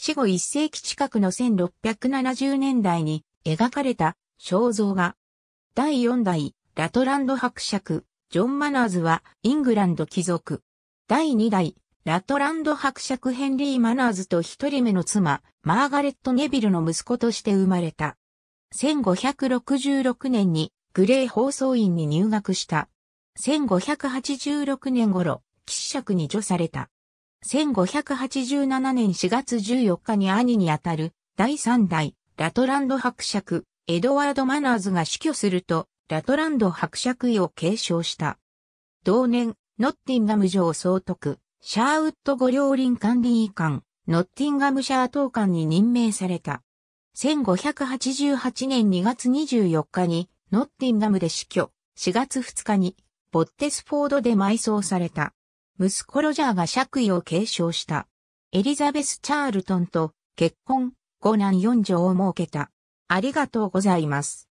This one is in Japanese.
死後一世紀近くの1670年代に描かれた肖像画。第4代ラトランド伯爵、ジョン・マナーズはイングランド貴族。第2代ラトランド伯爵ヘンリー・マナーズと一人目の妻、マーガレット・ネビルの息子として生まれた。1566年にグレー放送院に入学した。1586年頃、喫爵に除された。1587年4月14日に兄にあたる第3代ラトランド伯爵エドワード・マナーズが死去するとラトランド伯爵位を継承した。同年、ノッティンガム城総督、シャーウッド御両輪管理委官、ノッティンガムシャー党官に任命された。1588年2月24日にノッティンガムで死去、4月2日にボッテスフォードで埋葬された。息子ロジャーが爵位を継承した。エリザベス・チャールトンと結婚、5男四女を設けた。ありがとうございます。